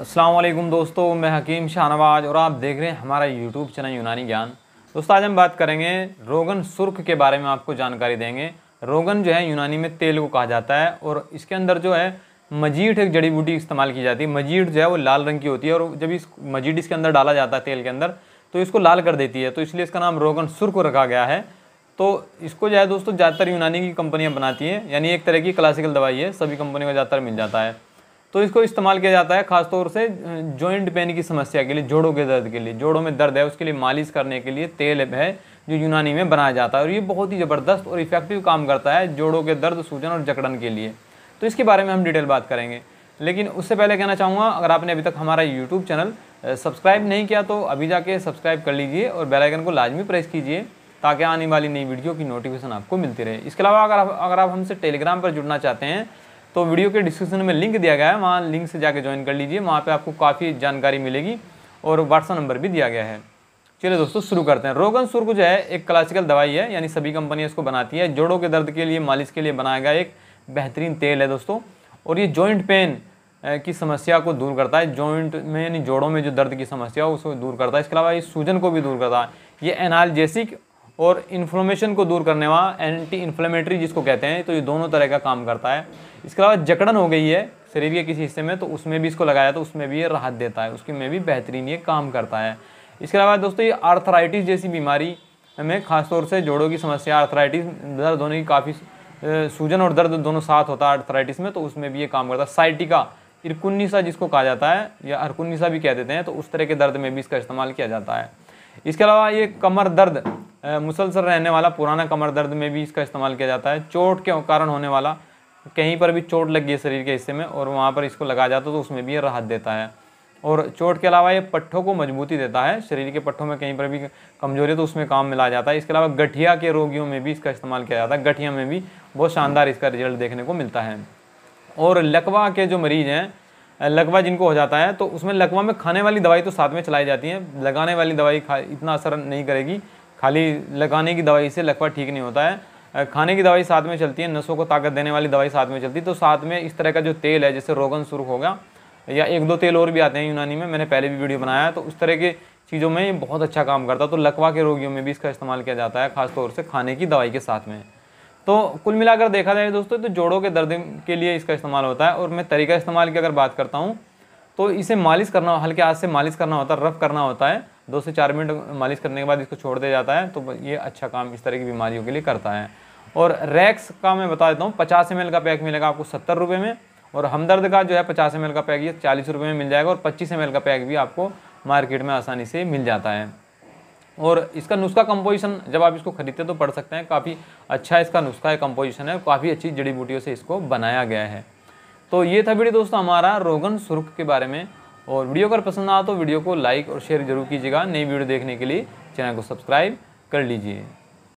असलम दोस्तों मैं हकीम शाहनवाज और आप देख रहे हैं हमारा यूट्यूब चैनल यूनानी ज्ञान दोस्तों आज हम बात करेंगे रोगन सुर्ख के बारे में आपको जानकारी देंगे रोगन जो है यूनानी में तेल को कहा जाता है और इसके अंदर जो है मजीठ एक जड़ी बूटी इस्तेमाल की जाती है मजीठ जो है वो लाल रंग की होती है और जब इस मजीठ इसके अंदर डाला जाता है तेल के अंदर तो इसको लाल कर देती है तो इसलिए इसका नाम रोगन सुर्ख रखा गया है तो इसको जो है दोस्तों ज़्यादातर यूनानी की कंपनियाँ बनाती हैं यानी एक तरह की क्लासिकल दवाई है सभी कंपनी का ज़्यादातर मिल जाता है तो इसको इस्तेमाल किया जाता है खासतौर से जॉइंट पेन की समस्या के लिए जोड़ों के दर्द के लिए जोड़ों में दर्द है उसके लिए मालिश करने के लिए तेल है जो यूनानी में बनाया जाता है और ये बहुत ही ज़बरदस्त और इफेक्टिव काम करता है जोड़ों के दर्द सूजन और जकड़न के लिए तो इसके बारे में हम डिटेल बात करेंगे लेकिन उससे पहले कहना चाहूँगा अगर आपने अभी तक हमारा यूट्यूब चैनल सब्सक्राइब नहीं किया तो अभी जाके सब्सक्राइब कर लीजिए और बेलाइकन को लाजमी प्रेस कीजिए ताकि आने वाली नई वीडियो की नोटिफिकेशन आपको मिलती रहे इसके अलावा अगर आप अगर आप हमसे टेलीग्राम पर जुड़ना चाहते हैं तो वीडियो के डिस्क्रिप्शन में लिंक दिया गया है वहाँ लिंक से जाके ज्वाइन कर लीजिए वहाँ पर आपको काफ़ी जानकारी मिलेगी और व्हाट्सअप नंबर भी दिया गया है चलिए दोस्तों शुरू करते हैं रोगन सुर्ग जो है एक क्लासिकल दवाई है यानी सभी कंपनियाँ इसको बनाती है जोड़ों के दर्द के लिए मालिश के लिए बनाया गया एक बेहतरीन तेल है दोस्तों और ये जॉइंट पेन की समस्या को दूर करता है जॉइंट में यानी जोड़ों में जो दर्द की समस्या हो उसको दूर करता है इसके अलावा ये सूजन को भी दूर करता है ये एनाल और इन्फ्लोमेशन को दूर करने वाला एंटी इन्फ्लेमेटरी जिसको कहते हैं तो ये दोनों तरह का काम करता है इसके अलावा जकड़न हो गई है शरीर के किसी हिस्से में तो उसमें भी इसको लगाया तो उसमें भी ये राहत देता है उसके में भी बेहतरीन ये काम करता है इसके अलावा दोस्तों ये आर्थराइटिस जैसी बीमारी में खासतौर से जोड़ों की समस्या आर्थराइटिस दर्द होने की काफ़ी सूजन और दर्द दोनों साथ होता है आर्थराइटिस में तो उसमें भी ये काम करता है साइटिका इरकुन्नीसा जिसको कहा जाता है या अरकुन्नीसा भी कह देते हैं तो उस तरह के दर्द में भी इसका इस्तेमाल किया जाता है इसके अलावा ये कमर दर्द मुसलसल रहने वाला पुराना कमर दर्द में भी इसका इस्तेमाल किया जाता है चोट के कारण होने वाला कहीं पर भी चोट लगी है शरीर के हिस्से में और वहाँ पर इसको लगाया जाता है तो उसमें भी ये राहत देता है और चोट के अलावा ये पट्ठों को मजबूती देता है शरीर के पट्ठों में कहीं पर भी कमजोरी है तो उसमें काम में जाता है इसके अलावा गठिया के रोगियों में भी इसका इस्तेमाल किया जाता है गठिया में भी बहुत शानदार इसका रिजल्ट देखने को मिलता है और लकवा के जो मरीज़ हैं लकवा जिनको हो जाता है तो उसमें लकवा में खाने वाली दवाई तो साथ में चलाई जाती है लगाने वाली दवाई खा इतना असर नहीं करेगी खाली लगाने की दवाई से लकवा ठीक नहीं होता है खाने की दवाई साथ में चलती है नसों को ताकत देने वाली दवाई साथ में चलती है तो साथ में इस तरह का जो तेल है जैसे रोगन सुरख होगा या एक दो तेल और भी आते हैं यूनानी में मैंने पहले भी वीडियो बनाया है तो उस तरह के चीज़ों में बहुत अच्छा काम करता है तो लकवा के रोगियों में भी इसका इस्तेमाल किया जाता है खासतौर से खाने की दवाई के साथ में तो कुल मिलाकर देखा जाए दोस्तों तो जोड़ों के दर्द के लिए इसका इस्तेमाल होता है और मैं तरीका इस्तेमाल की अगर बात करता हूँ तो इसे मालिश करना हल्के हाथ से मालिश करना होता है रफ़ करना होता है दो से चार मिनट मालिश करने के बाद इसको छोड़ दिया जाता है तो ये अच्छा काम इस तरह की बीमारियों के लिए करता है और रैक्स का मैं बता देता हूँ पचास एम का पैक मिलेगा आपको सत्तर रुपये में और हमदर्द का जो है पचास एम का पैक ये चालीस रुपये में मिल जाएगा और पच्चीस एम का पैक भी आपको मार्केट में आसानी से मिल जाता है और इसका नुस्खा कंपोजिशन जब आप इसको खरीदते तो पढ़ सकते हैं काफ़ी अच्छा इसका नुस्खा है कंपोजिशन है काफ़ी अच्छी जड़ी बूटियों से इसको बनाया गया है तो ये था वीडियो दोस्तों हमारा रोगन सुर्ख के बारे में और वीडियो अगर पसंद आ तो वीडियो को लाइक और शेयर जरूर कीजिएगा नई वीडियो देखने के लिए चैनल को सब्सक्राइब कर लीजिए